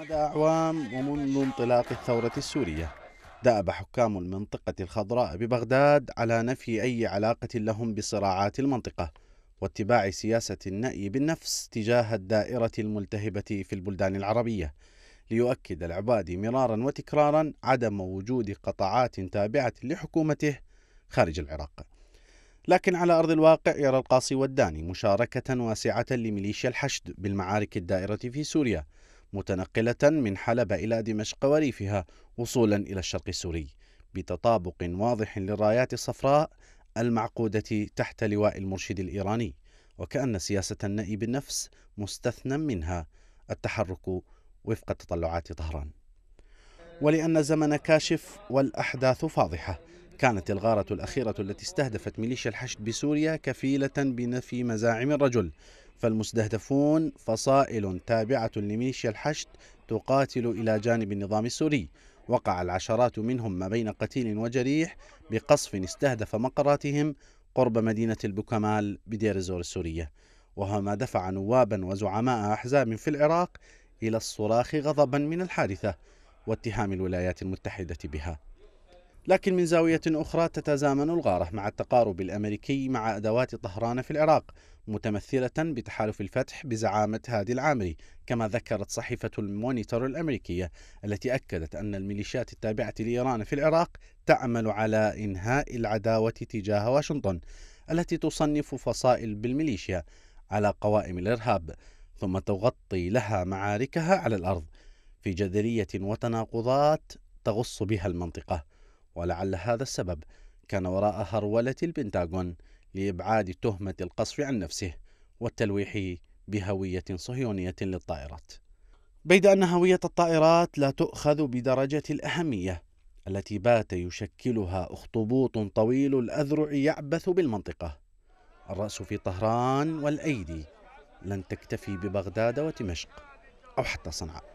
مدى أعوام ومنذ انطلاق الثورة السورية دأب حكام المنطقة الخضراء ببغداد على نفي أي علاقة لهم بصراعات المنطقة واتباع سياسة النأي بالنفس تجاه الدائرة الملتهبة في البلدان العربية ليؤكد العبادي مرارا وتكرارا عدم وجود قطعات تابعة لحكومته خارج العراق لكن على أرض الواقع يرى القاصي والداني مشاركة واسعة لميليشيا الحشد بالمعارك الدائرة في سوريا متنقلة من حلب إلى دمشق وريفها وصولا إلى الشرق السوري بتطابق واضح للرايات الصفراء المعقودة تحت لواء المرشد الإيراني وكأن سياسة النأي بالنفس مستثنى منها التحرك وفق تطلعات طهران ولأن زمن كاشف والأحداث فاضحة كانت الغارة الأخيرة التي استهدفت ميليشيا الحشد بسوريا كفيلة بنفي مزاعم الرجل فالمستهدفون فصائل تابعة لميليشيا الحشد تقاتل إلى جانب النظام السوري وقع العشرات منهم ما بين قتيل وجريح بقصف استهدف مقراتهم قرب مدينة البوكمال بدير الزور السورية وهو ما دفع نوابا وزعماء أحزاب في العراق إلى الصراخ غضبا من الحادثة واتهام الولايات المتحدة بها لكن من زاوية أخرى تتزامن الغارة مع التقارب الأمريكي مع أدوات طهران في العراق متمثلة بتحالف الفتح بزعامة هادي العامري كما ذكرت صحيفة المونيتور الأمريكية التي أكدت أن الميليشيات التابعة لإيران في العراق تعمل على إنهاء العداوة تجاه واشنطن التي تصنف فصائل بالميليشيا على قوائم الإرهاب ثم تغطي لها معاركها على الأرض في جدلية وتناقضات تغص بها المنطقة ولعل هذا السبب كان وراء هرولة البنتاغون لإبعاد تهمة القصف عن نفسه والتلويح بهوية صهيونية للطائرات بيد أن هوية الطائرات لا تؤخذ بدرجة الأهمية التي بات يشكلها أخطبوط طويل الأذرع يعبث بالمنطقة الرأس في طهران والأيدي لن تكتفي ببغداد ودمشق أو حتى صنعاء